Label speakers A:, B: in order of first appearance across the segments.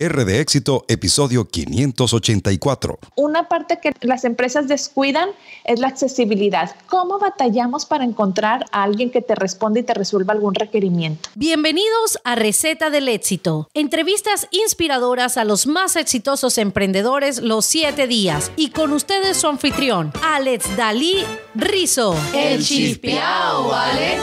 A: R de éxito, episodio 584.
B: Una parte que las empresas descuidan es la accesibilidad. ¿Cómo batallamos para encontrar a alguien que te responda y te resuelva algún requerimiento? Bienvenidos a Receta del Éxito. Entrevistas inspiradoras a los más exitosos emprendedores los siete días. Y con ustedes su anfitrión, Alex Dalí Rizo. El chispiao, Alex.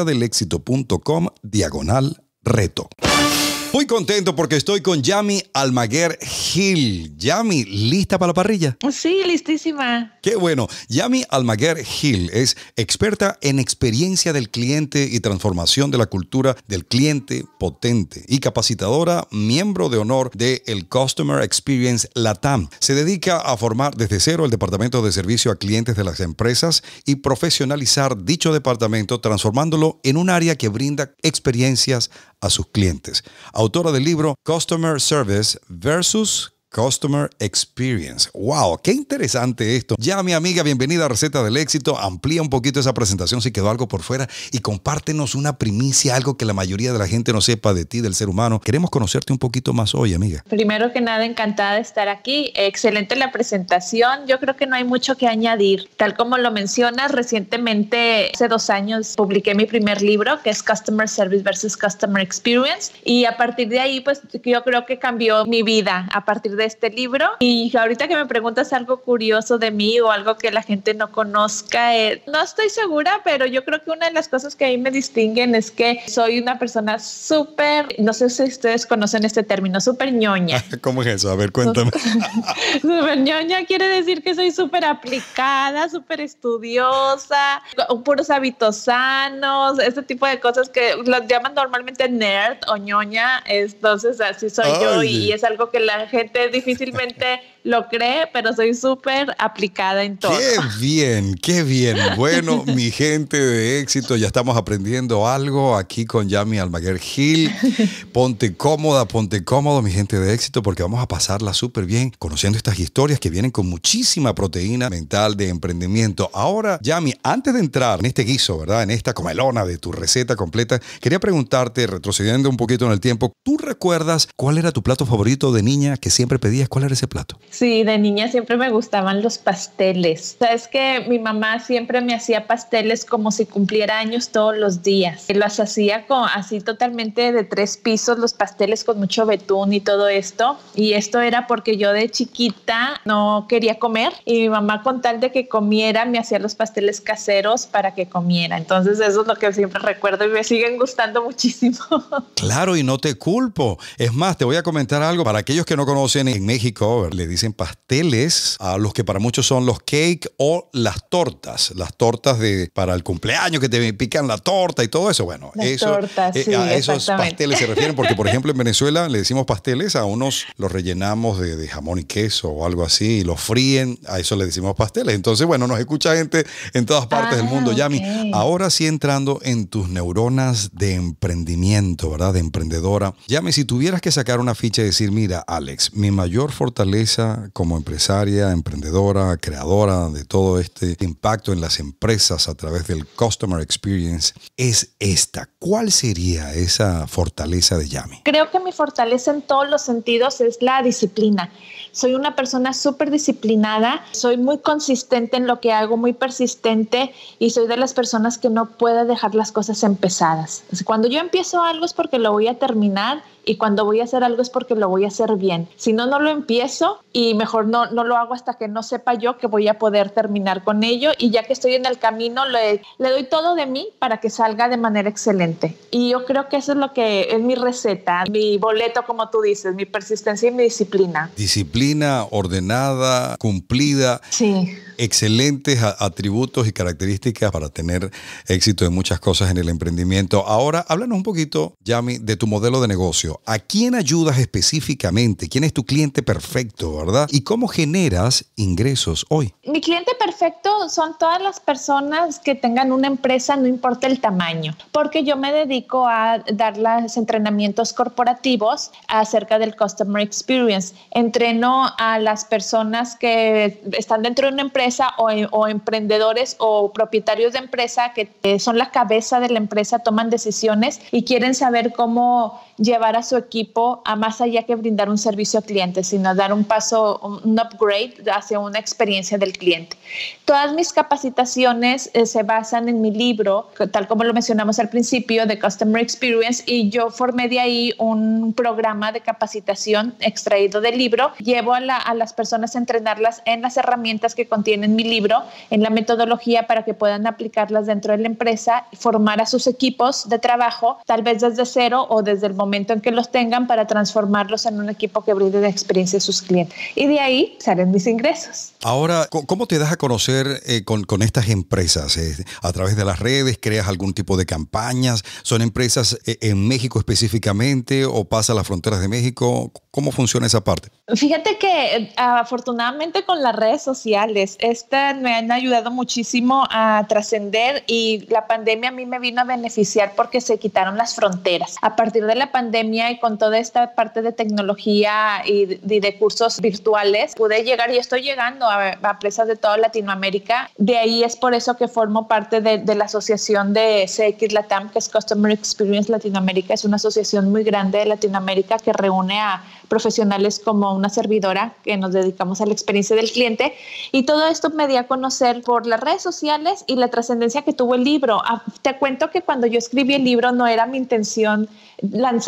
A: deléxito.com diagonal reto. Muy contento porque estoy con Yami Almaguer Gil. Yami, ¿lista para la parrilla?
B: Sí, listísima.
A: Qué bueno. Yami Almaguer Gil es experta en experiencia del cliente y transformación de la cultura del cliente potente y capacitadora, miembro de honor de el Customer Experience LATAM. Se dedica a formar desde cero el departamento de servicio a clientes de las empresas y profesionalizar dicho departamento transformándolo en un área que brinda experiencias a sus clientes. Autora del libro Customer Service versus Customer Experience. ¡Wow! ¡Qué interesante esto! Ya, mi amiga, bienvenida a Receta del Éxito. Amplía un poquito esa presentación si quedó algo por fuera y compártenos una primicia, algo que la mayoría de la gente no sepa de ti, del ser humano. Queremos conocerte un poquito más hoy, amiga.
B: Primero que nada, encantada de estar aquí. Excelente la presentación. Yo creo que no hay mucho que añadir. Tal como lo mencionas, recientemente, hace dos años, publiqué mi primer libro que es Customer Service versus Customer Experience y a partir de ahí, pues yo creo que cambió mi vida. A partir de este libro. Y ahorita que me preguntas algo curioso de mí o algo que la gente no conozca, eh, no estoy segura, pero yo creo que una de las cosas que a mí me distinguen es que soy una persona súper, no sé si ustedes conocen este término, súper ñoña.
A: ¿Cómo es eso? A ver, cuéntame.
B: súper ñoña quiere decir que soy súper aplicada, súper estudiosa, puros hábitos sanos, este tipo de cosas que los llaman normalmente nerd o ñoña. Entonces, así soy yo y es algo que la gente difícilmente lo cree, pero soy súper aplicada en todo. Qué
A: bien, qué bien. Bueno, mi gente de éxito, ya estamos aprendiendo algo aquí con Yami Almaguer Gil. Ponte cómoda, ponte cómodo, mi gente de éxito, porque vamos a pasarla súper bien conociendo estas historias que vienen con muchísima proteína mental de emprendimiento. Ahora, Yami, antes de entrar en este guiso, ¿verdad? En esta comelona de tu receta completa, quería preguntarte, retrocediendo un poquito en el tiempo, ¿tú recuerdas cuál era tu plato favorito de niña que siempre pedías? ¿Cuál era ese plato?
B: Sí, de niña siempre me gustaban los pasteles. Sabes que mi mamá siempre me hacía pasteles como si cumpliera años todos los días. Los hacía con, así totalmente de tres pisos, los pasteles con mucho betún y todo esto. Y esto era porque yo de chiquita no quería comer y mi mamá con tal de que comiera me hacía los pasteles caseros para que comiera. Entonces eso es lo que siempre recuerdo y me siguen gustando muchísimo.
A: Claro, y no te culpo. Es más, te voy a comentar algo. Para aquellos que no conocen en México, le en pasteles, a los que para muchos son los cake o las tortas, las tortas de para el cumpleaños que te pican la torta y todo eso. Bueno, eh, a esos pasteles se refieren porque, por ejemplo, en Venezuela le decimos pasteles, a unos los rellenamos de, jamón y queso o algo así y los fríen, a eso le decimos pasteles. Entonces, bueno, nos escucha gente en todas partes del ah, mundo, Yami. Ahora sí entrando en tus neuronas de emprendimiento, ¿verdad? De emprendedora. Yami, si tuvieras que sacar una ficha y decir, mira, Alex, mi mayor fortaleza como empresaria, emprendedora, creadora de todo este impacto en las empresas a través del Customer Experience, es esta. ¿Cuál sería esa fortaleza de Yami?
B: Creo que mi fortaleza en todos los sentidos es la disciplina. Soy una persona súper disciplinada, soy muy consistente en lo que hago, muy persistente y soy de las personas que no puede dejar las cosas empezadas. Cuando yo empiezo algo es porque lo voy a terminar y cuando voy a hacer algo es porque lo voy a hacer bien. Si no, no lo empiezo y mejor no, no lo hago hasta que no sepa yo que voy a poder terminar con ello y ya que estoy en el camino le, le doy todo de mí para que salga de manera excelente. Y yo creo que eso es lo que es mi receta, mi boleto, como tú dices, mi persistencia y mi disciplina.
A: Disciplina ordenada, cumplida. Sí. Excelentes atributos y características para tener éxito en muchas cosas en el emprendimiento. Ahora, háblanos un poquito, Yami, de tu modelo de negocio. ¿A quién ayudas específicamente? ¿Quién es tu cliente perfecto, verdad? ¿Y cómo generas ingresos hoy?
B: Mi cliente perfecto son todas las personas que tengan una empresa, no importa el tamaño, porque yo me dedico a dar los entrenamientos corporativos acerca del Customer Experience. Entreno a las personas que están dentro de una empresa o emprendedores o propietarios de empresa que eh, son la cabeza de la empresa, toman decisiones y quieren saber cómo llevar a su equipo a más allá que brindar un servicio al cliente, sino dar un paso, un upgrade hacia una experiencia del cliente. Todas mis capacitaciones eh, se basan en mi libro, tal como lo mencionamos al principio, de Customer Experience, y yo formé de ahí un programa de capacitación extraído del libro. Llevo a, a las personas a entrenarlas en las herramientas que contienen mi libro, en la metodología para que puedan aplicarlas dentro de la empresa, y formar a sus equipos de trabajo, tal vez desde cero o desde el momento en que los tengan para transformarlos en un equipo que brinde la experiencia a sus clientes. Y de ahí salen mis ingresos.
A: Ahora, ¿cómo te das a conocer eh, con, estas empresas? ¿A través de las redes? ¿Creas algún tipo de campañas? ¿Son empresas eh, en México específicamente o pasa las fronteras de México? ¿Cómo funciona esa parte?
B: Fíjate que eh, afortunadamente con las redes sociales, estas me han ayudado muchísimo a trascender y la pandemia a mí me vino a beneficiar porque se quitaron las fronteras. A partir de la pandemia y con toda esta parte de tecnología y, de cursos virtuales, pude llegar y estoy llegando a, empresas de toda Latinoamérica. De ahí es por eso que formo parte de, la asociación de CX Latam, que es Customer Experience Latinoamérica. Es una asociación muy grande de Latinoamérica que reúne a profesionales como una servidora que nos dedicamos a la experiencia del cliente. Y todo esto me di a conocer por las redes sociales y la trascendencia que tuvo el libro. Ah, te cuento que cuando yo escribí el libro no era mi intención lanzar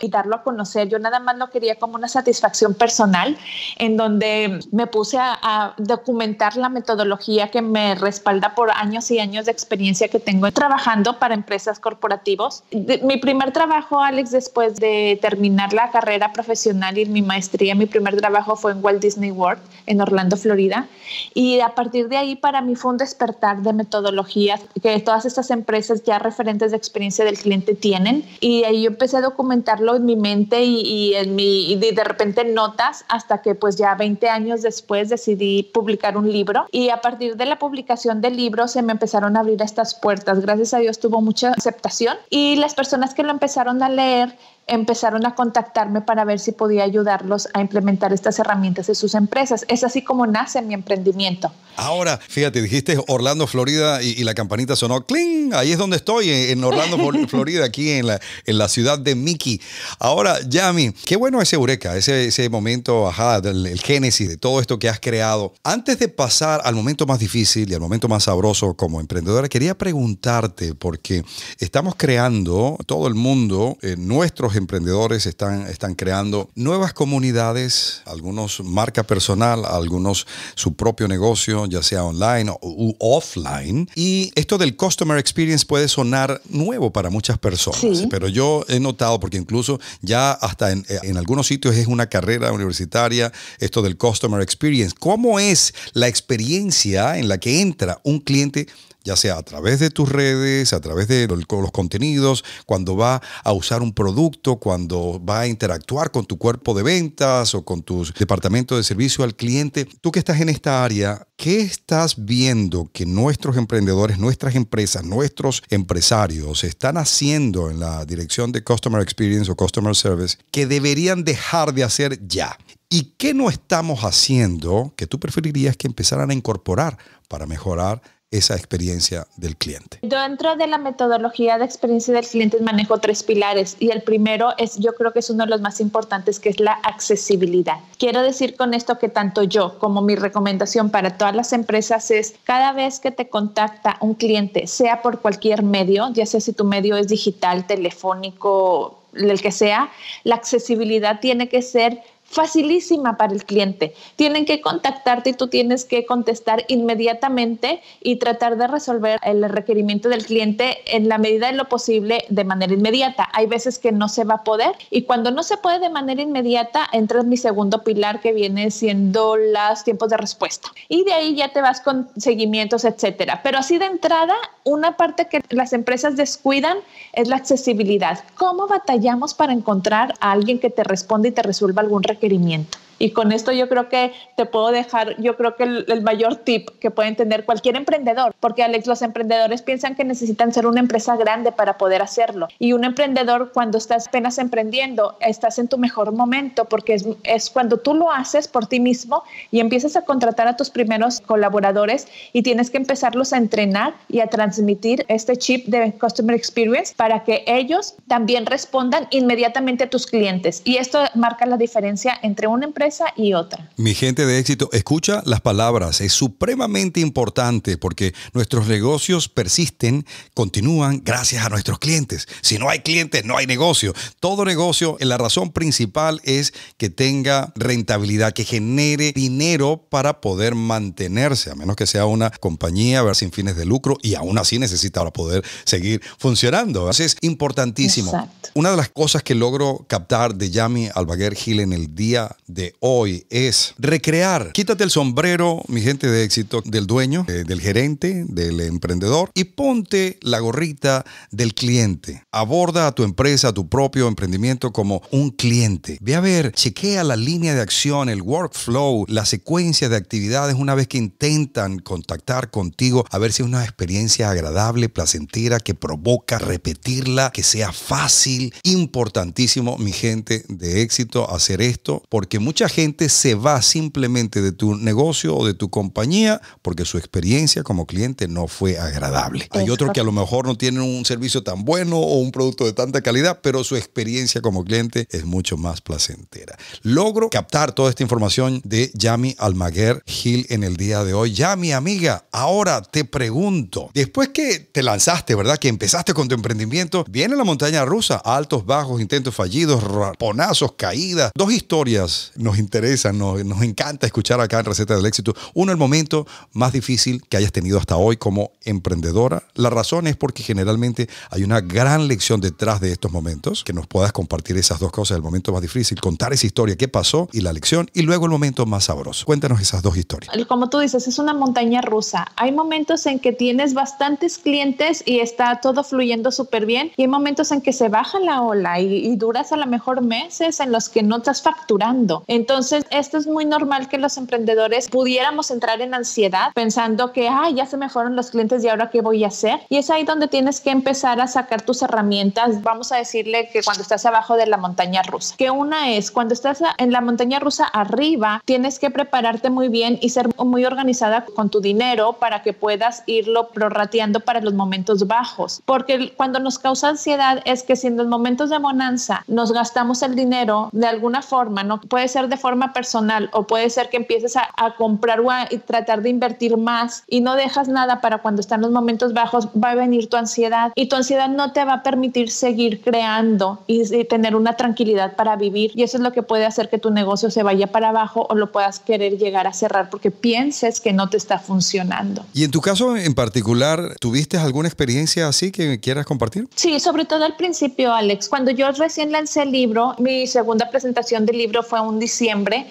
B: y darlo a conocer. Yo nada más lo quería como una satisfacción personal, en donde me puse a, documentar la metodología que me respalda por años y años de experiencia que tengo trabajando para empresas corporativos. mi primer trabajo, Alex, después de terminar la carrera profesional y mi maestría, mi primer trabajo fue en Walt Disney World, en Orlando, Florida. Y a partir de ahí, para mí fue un despertar de metodologías que todas estas empresas ya referentes de experiencia del cliente tienen. Y ahí yo empecé a documentarlo en mi mente y, en mi, de repente notas hasta que pues ya 20 años después decidí publicar un libro y a partir de la publicación del libro se me empezaron a abrir estas puertas. Gracias a Dios tuvo mucha aceptación y las personas que lo empezaron a leer empezaron a contactarme para ver si podía ayudarlos a implementar estas herramientas en sus empresas. Es así como nace mi emprendimiento.
A: Ahora, fíjate, dijiste Orlando, Florida y, la campanita sonó cling. Ahí es donde estoy, en Orlando, Florida, aquí en la, en la ciudad de Mickey. Ahora, Yami, qué bueno ese Eureka, ese, ese momento, ajá, del, el génesis de todo esto que has creado. Antes de pasar al momento más difícil y al momento más sabroso como emprendedora, quería preguntarte, porque estamos creando, todo el mundo, eh, nuestros emprendedores están, están creando nuevas comunidades, algunos marca personal, algunos su propio negocio ya sea online o offline. Y esto del Customer Experience puede sonar nuevo para muchas personas, pero yo he notado, porque incluso ya hasta eh, en algunos sitios es una carrera universitaria, esto del Customer Experience. ¿Cómo es la experiencia en la que entra un cliente ya sea a través de tus redes, a través de los contenidos, cuando va a usar un producto, cuando va a interactuar con tu cuerpo de ventas o con tus departamentos de servicio al cliente. Tú que estás en esta área, ¿qué estás viendo que nuestros emprendedores, nuestras empresas, nuestros empresarios están haciendo en la dirección de Customer Experience o Customer Service que deberían dejar de hacer ya? ¿Y qué no estamos haciendo que tú preferirías que empezaran a incorporar para mejorar esa experiencia del cliente.
B: Dentro de la metodología de experiencia del cliente manejo tres pilares y el primero es, yo creo que es uno de los más importantes, que es la accesibilidad. Quiero decir con esto que tanto yo como mi recomendación para todas las empresas es cada vez que te contacta un cliente, sea por cualquier medio, ya sea si tu medio es digital, telefónico, el que sea, la accesibilidad tiene que ser facilísima para el cliente. Tienen que contactarte y tú tienes que contestar inmediatamente y tratar de resolver el requerimiento del cliente en la medida de lo posible de manera inmediata. Hay veces que no se va a poder y cuando no se puede de manera inmediata, entra mi segundo pilar que viene siendo los tiempos de respuesta. Y de ahí ya te vas con seguimientos, etcétera. Pero así de entrada, una parte que las empresas descuidan es la accesibilidad. ¿Cómo batallamos para encontrar a alguien que te responda y te resuelva algún requerimiento? Y con esto yo creo que te puedo dejar, yo creo que el, mayor tip que pueden tener cualquier emprendedor, porque Alex, los emprendedores piensan que necesitan ser una empresa grande para poder hacerlo. Y un emprendedor cuando estás apenas emprendiendo, estás en tu mejor momento porque es, es cuando tú lo haces por ti mismo y empiezas a contratar a tus primeros colaboradores y tienes que empezarlos a entrenar y a transmitir este chip de Customer Experience para que ellos también respondan inmediatamente a tus clientes. Y esto marca la diferencia entre una empresa y otra.
A: Mi gente de éxito, escucha las palabras, es supremamente importante porque nuestros negocios persisten, continúan gracias a nuestros clientes. Si no hay clientes, no hay negocio. Todo negocio, la razón principal es que tenga rentabilidad, que genere dinero para poder mantenerse, a menos que sea una compañía sin fines de lucro y aún así necesita para poder seguir funcionando. Entonces, es importantísimo. Una de las cosas que logro captar de Yami Albaguer Gil en el día de hoy hoy es recrear. Quítate el sombrero, mi gente de éxito, del dueño, eh, del gerente, del emprendedor y ponte la gorrita del cliente. Aborda a tu empresa, a tu propio emprendimiento como un cliente. Ve a ver, chequea la línea de acción, el workflow, la secuencia de actividades una vez que intentan contactar contigo, a ver si es una experiencia agradable, placentera, que provoca repetirla, que sea fácil. Importantísimo, mi gente de éxito, hacer esto, porque muchas gente se va simplemente de tu negocio o de tu compañía porque su experiencia como cliente no fue agradable. Hay otro que a lo mejor no tienen un servicio tan bueno o un producto de tanta calidad, pero su experiencia como cliente es mucho más placentera. Logro captar toda esta información de Yami Almaguer Gil en el día de hoy. Yami, amiga, ahora te pregunto, después que te lanzaste, ¿verdad? Que empezaste con tu emprendimiento, viene la montaña rusa, altos, bajos, intentos fallidos, raponazos, caídas. Dos historias nos interesa, nos, encanta escuchar acá en Receta del Éxito. Uno, el momento más difícil que hayas tenido hasta hoy como emprendedora. La razón es porque generalmente hay una gran lección detrás de estos momentos, que nos puedas compartir esas dos cosas, el momento más difícil, contar esa historia, qué pasó y la lección, y luego el momento más sabroso. Cuéntanos esas dos historias.
B: Como tú dices, es una montaña rusa. Hay momentos en que tienes bastantes clientes y está todo fluyendo súper bien, y hay momentos en que se baja la ola y, duras a lo mejor meses en los que no estás facturando. Entonces, entonces, esto es muy normal que los emprendedores pudiéramos entrar en ansiedad pensando que, ay, ya se me fueron los clientes y ahora qué voy a hacer. Y es ahí donde tienes que empezar a sacar tus herramientas. Vamos a decirle que cuando estás abajo de la montaña rusa, que una es cuando estás en la montaña rusa arriba, tienes que prepararte muy bien y ser muy organizada con tu dinero para que puedas irlo prorrateando para los momentos bajos. Porque cuando nos causa ansiedad es que si en los momentos de bonanza nos gastamos el dinero de alguna forma, no puede ser de forma personal o puede ser que empieces a, comprar o a tratar de invertir más y no dejas nada para cuando están los momentos bajos, va a venir tu ansiedad y tu ansiedad no te va a permitir seguir creando y, tener una tranquilidad para vivir y eso es lo que puede hacer que tu negocio se vaya para abajo o lo puedas querer llegar a cerrar porque pienses que no te está funcionando.
A: Y en tu caso en particular, ¿tuviste alguna experiencia así que quieras compartir?
B: Sí, sobre todo al principio, Alex. Cuando yo recién lancé el libro, mi segunda presentación del libro fue un diciembre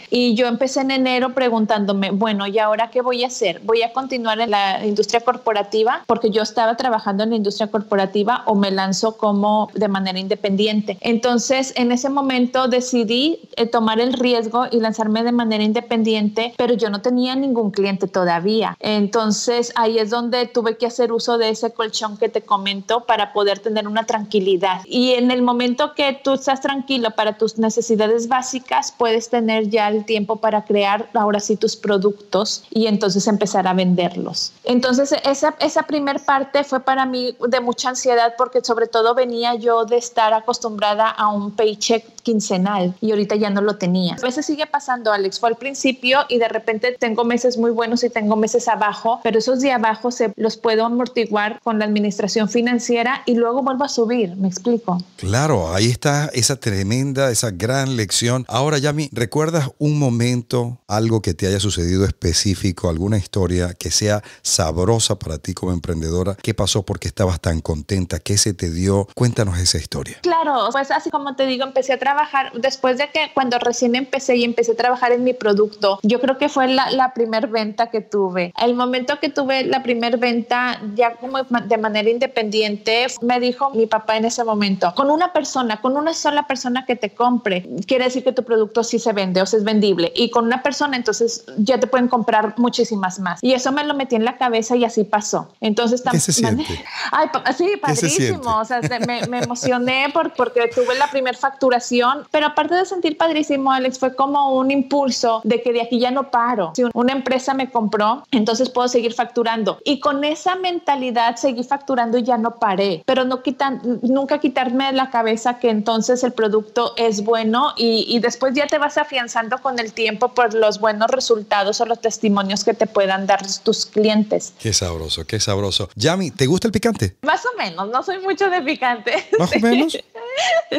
B: y yo empecé en enero preguntándome, bueno, ¿y ahora qué voy a hacer? ¿Voy a continuar en la industria corporativa? Porque yo estaba trabajando en la industria corporativa o me lanzo como de manera independiente. Entonces, en ese momento decidí eh, tomar el riesgo y lanzarme de manera independiente, pero yo no tenía ningún cliente todavía. Entonces, ahí es donde tuve que hacer uso de ese colchón que te comento para poder tener una tranquilidad. Y en el momento que tú estás tranquilo para tus necesidades básicas, puedes tener ya el tiempo para crear ahora sí tus productos y entonces empezar a venderlos. Entonces esa, esa primer parte fue para mí de mucha ansiedad porque sobre todo venía yo de estar acostumbrada a un paycheck quincenal y ahorita ya no lo tenía. A veces sigue pasando, Alex, fue al principio y de repente tengo meses muy buenos y tengo meses abajo, pero esos de abajo se los puedo amortiguar con la administración financiera y luego vuelvo a subir, me explico. Claro,
A: ahí está esa tremenda, esa gran lección. Ahora ya mi ¿Recuerdas un momento, algo que te haya sucedido específico, alguna historia que sea sabrosa para ti como emprendedora? ¿Qué pasó? Porque estabas tan contenta? ¿Qué se te dio? Cuéntanos esa historia.
B: Claro, pues así como te digo, empecé a trabajar después de que cuando recién empecé y empecé a trabajar en mi producto, yo creo que fue la, primera venta que tuve. El momento que tuve la primera venta, ya como de manera independiente, me dijo mi papá en ese momento, con una persona, con una sola persona que te compre, quiere decir que tu producto sí se ve vende o sea es vendible. Y con una persona, entonces ya te pueden comprar muchísimas más. Y eso me lo metí en la cabeza y así pasó. Entonces también. sí, padrísimo. o sea, me, emocioné por, porque tuve la primera facturación. Pero aparte de sentir padrísimo, Alex, fue como un impulso de que de aquí ya no paro. Si una empresa me compró, entonces puedo seguir facturando. Y con esa mentalidad seguí facturando y ya no paré. Pero no quitan, nunca quitarme de la cabeza que entonces el producto es bueno y, y después ya te vas a afianzando con el tiempo por los buenos resultados o los testimonios que te puedan dar tus clientes.
A: Qué sabroso, qué sabroso. Yami, ¿te gusta el picante?
B: Más o menos, no soy mucho de picante. Más o menos.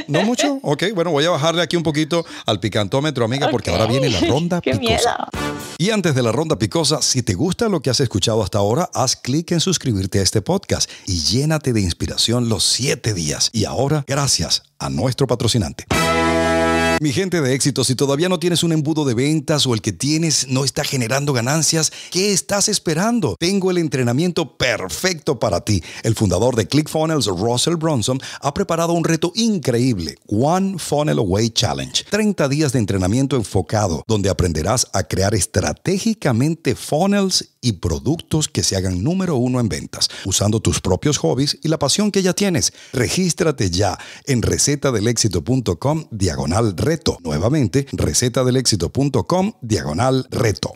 A: ¿No mucho? Ok, bueno, voy a bajarle aquí un poquito al picantómetro, amiga, porque ahora viene la ronda Qué Miedo. Y antes de la ronda picosa, si te gusta lo que has escuchado hasta ahora, haz clic en suscribirte a este podcast y llénate de inspiración los siete días. Y ahora, gracias a nuestro patrocinante. Mi gente de éxito, si todavía no tienes un embudo de ventas o el que tienes no está generando ganancias, ¿qué estás esperando? Tengo el entrenamiento perfecto para ti. El fundador de ClickFunnels, Russell Bronson, ha preparado un reto increíble, One Funnel Away Challenge. 30 días de entrenamiento enfocado, donde aprenderás a crear estratégicamente funnels y productos que se hagan número uno en ventas, usando tus propios hobbies y la pasión que ya tienes. Regístrate ya en recetadelexito.com diagonal reto. Nuevamente, recetadelexito.com diagonal reto.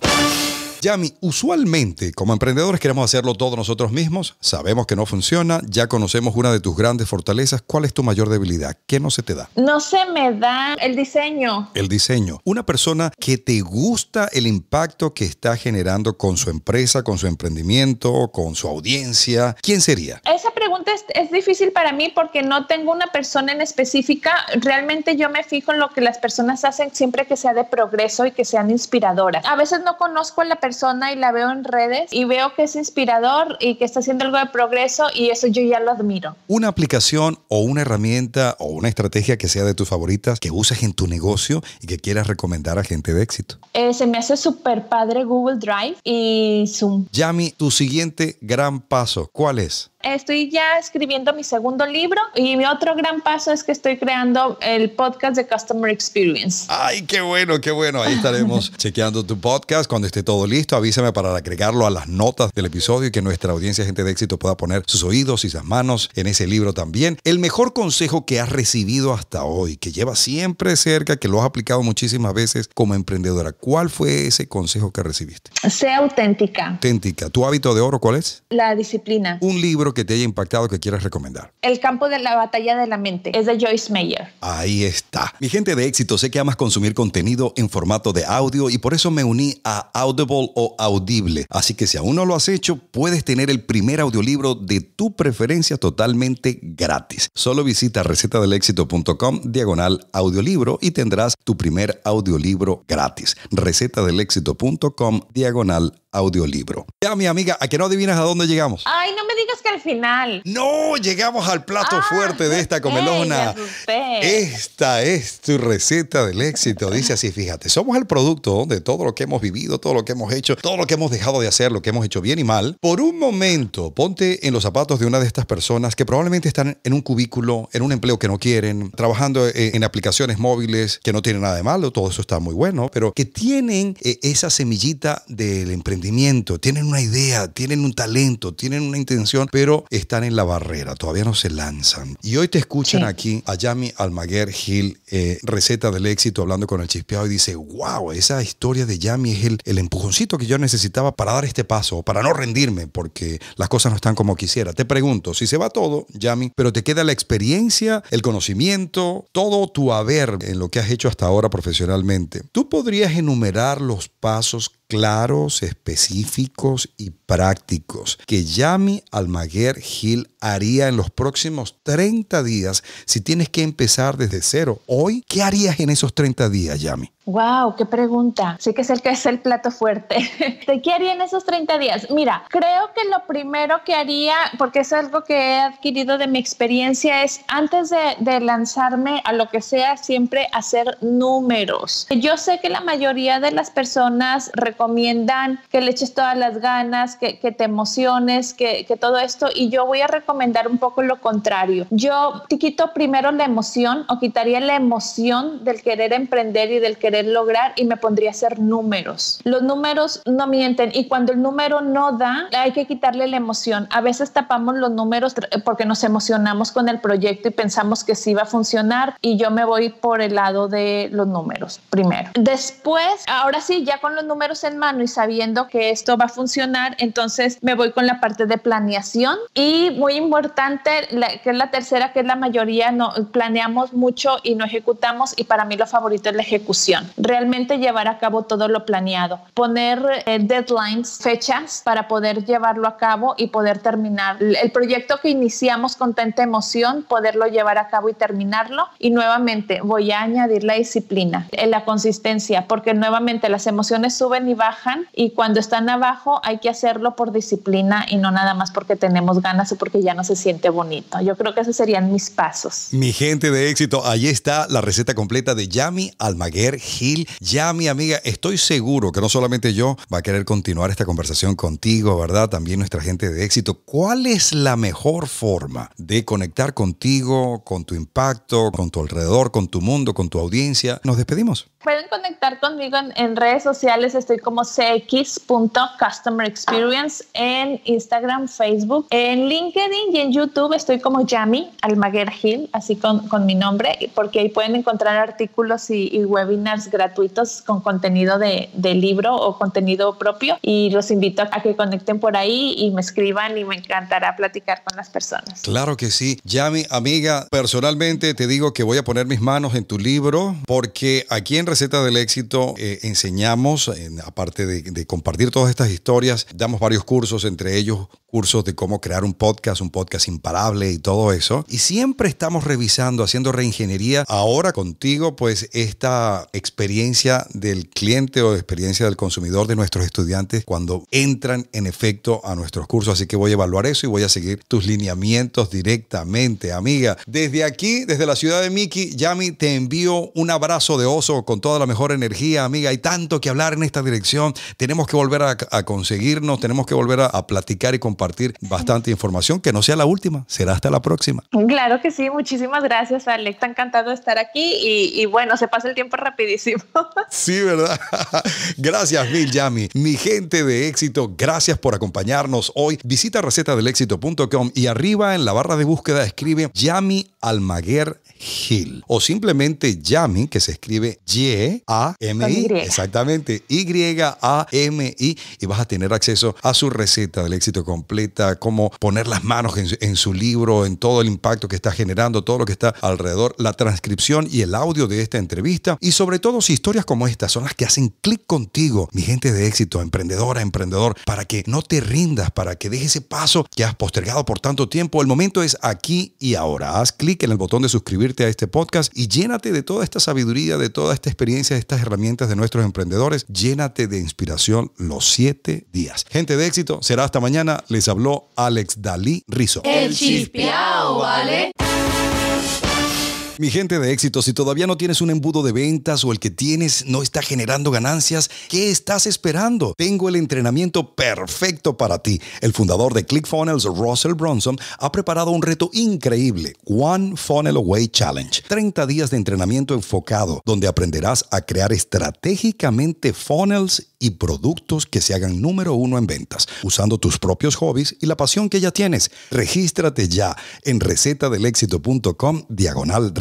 A: Yami, usualmente como emprendedores queremos hacerlo todos nosotros mismos, sabemos que no funciona, ya conocemos una de tus grandes fortalezas, ¿cuál es tu mayor debilidad? ¿Qué no se te da?
B: No se me da el diseño.
A: El diseño. Una persona que te gusta el impacto que está generando con su empresa, con su emprendimiento, con su audiencia, ¿quién sería?
B: Esa pregunta es, difícil para mí porque no tengo una persona en específica. Realmente yo me fijo en lo que las personas hacen siempre que sea de progreso y que sean inspiradoras. A veces no conozco a la persona y la veo en redes y veo que es inspirador y que está haciendo algo de progreso y eso yo ya lo admiro.
A: Una aplicación o una herramienta o una estrategia que sea de tus favoritas que uses en tu negocio y que quieras recomendar a gente de éxito.
B: Eh, se me hace súper padre Google Drive y Zoom.
A: Yami, tu siguiente gran paso, ¿cuál es?
B: estoy ya escribiendo mi segundo libro y mi otro gran paso es que estoy creando el podcast de Customer Experience. Ay,
A: qué bueno, qué bueno. Ahí estaremos chequeando tu podcast. Cuando esté todo listo, avísame para agregarlo a las notas del episodio y que nuestra audiencia, gente de éxito, pueda poner sus oídos y sus manos en ese libro también. El mejor consejo que has recibido hasta hoy, que lleva siempre cerca, que lo has aplicado muchísimas veces como emprendedora. ¿Cuál fue ese consejo que recibiste?
B: Sea auténtica.
A: Auténtica. ¿Tu hábito de oro cuál es?
B: La disciplina. Un
A: libro que te haya impactado que quieras recomendar?
B: El campo de la batalla de la mente es de Joyce Meyer.
A: Ahí está. Mi gente de éxito, sé que amas consumir contenido en formato de audio y por eso me uní a Audible o Audible. Así que si aún no lo has hecho, puedes tener el primer audiolibro de tu preferencia totalmente gratis. Solo visita recetadelexito.com diagonal audiolibro y tendrás tu primer audiolibro gratis. recetadelexito.com diagonal audiolibro. Ya, mi amiga, ¿a que no adivinas a dónde llegamos?
B: Ay, no me digas que al final. No, llegamos al plato ah, fuerte de esta comelona.
A: Esta es tu receta del éxito. Dice así, fíjate, somos el producto de todo lo que hemos vivido, todo lo que hemos hecho, todo lo que hemos dejado de hacer, lo que hemos hecho bien y mal. Por un momento, ponte en los zapatos de una de estas personas que probablemente están en un cubículo, en un empleo que no quieren, trabajando eh, en aplicaciones móviles que no tienen nada de malo, todo eso está muy bueno, pero que tienen eh, esa semillita del emprendimiento tienen una idea, tienen un talento, tienen una intención, pero están en la barrera, todavía no se lanzan. Y hoy te escuchan aquí a Yami Almaguer Gil, eh, Receta del Éxito, hablando con el chispeado y dice, wow, esa historia de Yami es el, el empujoncito que yo necesitaba para dar este paso, para no rendirme, porque las cosas no están como quisiera. Te pregunto, si se va todo, Yami, pero te queda la experiencia, el conocimiento, todo tu haber en lo que has hecho hasta ahora profesionalmente, ¿tú podrías enumerar los pasos claros, específicos y prácticos que Yami Almaguer Gil haría en los próximos 30 días si tienes que empezar desde cero hoy? ¿Qué harías en esos 30 días, Yami?
B: Wow, qué pregunta. Sí que el que es el plato fuerte. qué haría en esos 30 días? Mira, creo que lo primero que haría, porque es algo que he adquirido de mi experiencia, es antes de, lanzarme a lo que sea, siempre hacer números. Yo sé que la mayoría de las personas recomiendan que le eches todas las ganas, que, te emociones, que, que todo esto, y yo voy a recomendar un poco lo contrario. Yo te quito primero la emoción o quitaría la emoción del querer emprender y del querer lograr y me pondría a hacer números. Los números no mienten y cuando el número no da, hay que quitarle la emoción. A veces tapamos los números eh, porque nos emocionamos con el proyecto y pensamos que sí va a funcionar y yo me voy por el lado de los números primero. Después, ahora sí, ya con los números en mano y sabiendo que esto va a funcionar, entonces me voy con la parte de planeación y muy importante, que es la tercera, que es la mayoría, no planeamos mucho y no ejecutamos y para mí lo favorito es la ejecución realmente llevar a cabo todo lo planeado, poner eh, deadlines, fechas para poder llevarlo a cabo y poder terminar el proyecto que iniciamos con tanta emoción, poderlo llevar a cabo y terminarlo. Y nuevamente voy a añadir la disciplina, eh, la consistencia, porque nuevamente las emociones suben y bajan y cuando están abajo hay que hacerlo por disciplina y no nada más porque tenemos ganas o porque ya no se siente bonito. Yo creo que esos serían mis pasos.
A: Mi gente de éxito, ahí está la receta completa de Yami Almaguer Gil. Ya mi amiga, estoy seguro que no solamente yo va a querer continuar esta conversación contigo, ¿verdad? También nuestra gente de éxito. ¿Cuál es la mejor forma de conectar contigo, con tu impacto, con tu alrededor, con tu mundo, con tu audiencia? Nos despedimos.
B: Pueden conectar conmigo en, redes sociales. Estoy como cx.customerexperience en Instagram, Facebook, en LinkedIn y en YouTube. Estoy como Yami Almaguer Gil, así con, mi nombre, porque ahí pueden encontrar artículos y, y webinars gratuitos con contenido de, libro o contenido propio y los invito a que conecten por ahí y me escriban y me encantará platicar con
A: las personas. Claro que sí. Ya mi amiga, personalmente te digo que voy a poner mis manos en tu libro porque aquí en Receta del Éxito eh, enseñamos, aparte de, de compartir todas estas historias, damos varios cursos, entre ellos cursos de cómo crear un podcast, un podcast imparable y todo eso. Y siempre estamos revisando, haciendo reingeniería. Ahora contigo, pues esta experiencia experiencia del cliente o de experiencia del consumidor de nuestros estudiantes cuando entran en efecto a nuestros cursos. Así que voy a evaluar eso y voy a seguir tus lineamientos directamente, amiga. Desde aquí, desde la ciudad de Miki, Yami, te envío un abrazo de oso con toda la mejor energía, amiga. Hay tanto que hablar en esta dirección. Tenemos que volver a, conseguirnos, tenemos que volver a, platicar y compartir bastante información. Que no sea la última, será hasta la próxima.
B: Claro que sí, muchísimas gracias, Alex. Está encantado de estar aquí y bueno, se pasa el tiempo rapidísimo.
A: Sí, ¿verdad? Gracias mil, Yami. Mi gente de éxito, gracias por acompañarnos hoy. Visita recetadelexito.com y arriba en la barra de búsqueda escribe Yami Almaguer Gil o simplemente Yami, que se escribe Y-A-M-I, exactamente, Y-A-M-I, y vas a tener acceso a su receta del éxito completa, cómo poner las manos en, en, su libro, en todo el impacto que está generando, todo lo que está alrededor, la transcripción y el audio de esta entrevista y sobre todos historias como estas son las que hacen clic contigo, mi gente de éxito, emprendedora, emprendedor, para que no te rindas, para que dejes ese paso que has postergado por tanto tiempo. El momento es aquí y ahora. Haz clic en el botón de suscribirte a este podcast y llénate de toda esta sabiduría, de toda esta experiencia, de estas herramientas de nuestros emprendedores. Llénate de inspiración los siete días. Gente de éxito, será hasta mañana. Les habló Alex Dalí Rizo. El Chispiao, ¿vale? Mi gente de éxito, si todavía no tienes un embudo de ventas o el que tienes no está generando ganancias, ¿qué estás esperando? Tengo el entrenamiento perfecto para ti. El fundador de ClickFunnels, Russell Bronson, ha preparado un reto increíble, One Funnel Away Challenge. 30 días de entrenamiento enfocado, donde aprenderás a crear estratégicamente funnels y productos que se hagan número uno en ventas, usando tus propios hobbies y la pasión que ya tienes. Regístrate ya en recetadelexito.com diagonal